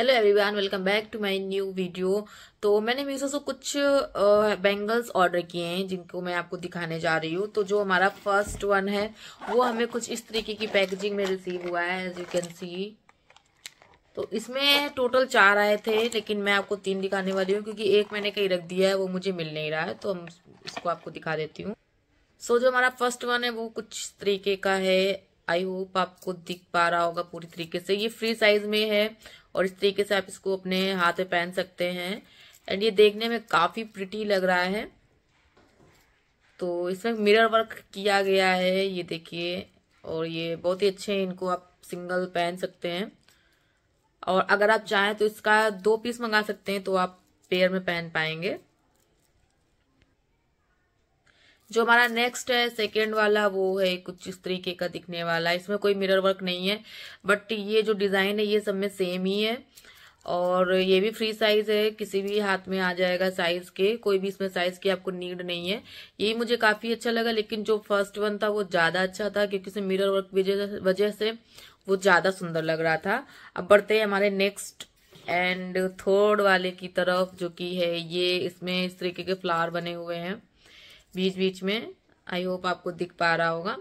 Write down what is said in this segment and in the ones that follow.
hello everyone welcome back to my new video तो मैंने मीशो से कुछ बैंगल्स ऑर्डर किए हैं जिनको मैं आपको दिखाने जा रही हूँ तो जो हमारा फर्स्ट वन है वो हमें कुछ इस तरीके की पैकेजिंग में रिसीव हुआ है एज यू कैन सी तो इसमें टोटल चार आए थे लेकिन मैं आपको तीन दिखाने वाली हूँ क्योंकि एक मैंने कहीं रख दिया है वो मुझे मिल नहीं रहा है तो हम इसको आपको दिखा देती हूँ सो so, जो हमारा फर्स्ट वन है वो कुछ तरीके का है आई होप आपको दिख पा रहा होगा पूरी तरीके से ये फ्री साइज में है और इस तरीके से आप इसको अपने हाथ में पहन सकते हैं एंड ये देखने में काफी प्रिटी लग रहा है तो इसमें मिरर वर्क किया गया है ये देखिए और ये बहुत ही अच्छे हैं इनको आप सिंगल पहन सकते हैं और अगर आप चाहें तो इसका दो पीस मंगा सकते हैं तो आप पेयर में पहन पाएंगे जो हमारा नेक्स्ट है सेकेंड वाला वो है कुछ इस तरीके का दिखने वाला इसमें कोई मिरर वर्क नहीं है बट ये जो डिज़ाइन है ये सब में सेम ही है और ये भी फ्री साइज है किसी भी हाथ में आ जाएगा साइज के कोई भी इसमें साइज की आपको नीड नहीं है ये मुझे काफी अच्छा लगा लेकिन जो फर्स्ट वन था वो ज्यादा अच्छा था क्योंकि इसमें मिरर वर्क वजह से वो ज्यादा सुंदर लग रहा था अब बढ़ते हैं हमारे नेक्स्ट एंड थर्ड वाले की तरफ जो कि है ये इसमें इस तरीके के फ्लावर बने हुए हैं बीच बीच में आई होप आपको दिख पा रहा होगा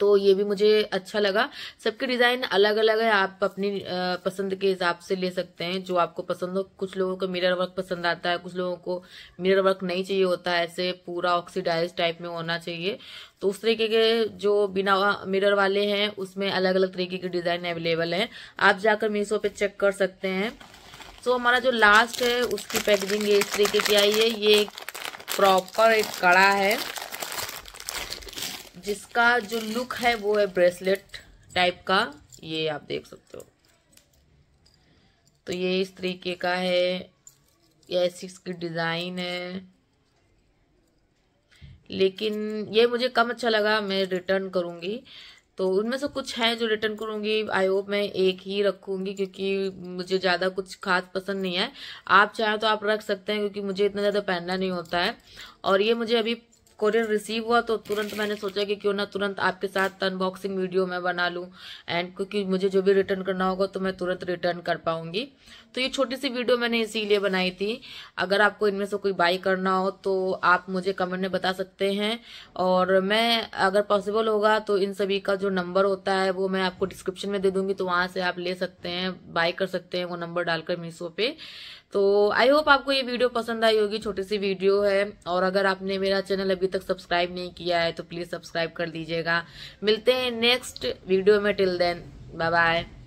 तो ये भी मुझे अच्छा लगा सबके डिज़ाइन अलग अलग है आप अपनी पसंद के हिसाब से ले सकते हैं जो आपको पसंद हो कुछ लोगों को मिरर वर्क पसंद आता है कुछ लोगों को मिरर वर्क नहीं चाहिए होता है ऐसे पूरा ऑक्सीडाइज टाइप में होना चाहिए तो उस तरीके के जो बिना मिरर वाले हैं उसमें अलग अलग तरीके के डिज़ाइन अवेलेबल हैं आप जाकर मीशो पे चेक कर सकते हैं सो तो हमारा जो लास्ट है उसकी पैकेजिंग ये इस तरीके की आई है ये प्रॉपर एक कड़ा है जिसका जो लुक है वो है ब्रेसलेट टाइप का ये आप देख सकते हो तो ये इस तरीके का है सिक्स की डिज़ाइन है लेकिन ये मुझे कम अच्छा लगा मैं रिटर्न करूँगी तो उनमें से कुछ हैं जो रिटर्न करूंगी आई होप मैं एक ही रखूंगी क्योंकि मुझे ज़्यादा कुछ खास पसंद नहीं है आप चाहें तो आप रख सकते हैं क्योंकि मुझे इतना ज़्यादा पहनना नहीं होता है और ये मुझे अभी कोरियर रिसीव हुआ तो तुरंत मैंने सोचा कि क्यों ना तुरंत आपके साथ अनबॉक्सिंग वीडियो मैं बना लूँ एंड क्योंकि मुझे जो भी रिटर्न करना होगा तो मैं तुरंत रिटर्न कर पाऊंगी तो ये छोटी सी वीडियो मैंने इसीलिए बनाई थी अगर आपको इनमें से कोई बाई करना हो तो आप मुझे कमेंट में बता सकते हैं और मैं अगर पॉसिबल होगा तो इन सभी का जो नंबर होता है वो मैं आपको डिस्क्रिप्शन में दे दूंगी तो वहां से आप ले सकते हैं बाई कर सकते हैं वो नंबर डालकर मीशो पे तो आई होप आपको ये वीडियो पसंद आई होगी छोटी सी वीडियो है और अगर आपने मेरा चैनल अभी तक सब्सक्राइब नहीं किया है तो प्लीज सब्सक्राइब कर दीजिएगा मिलते हैं नेक्स्ट वीडियो में टिल देन बाय बाय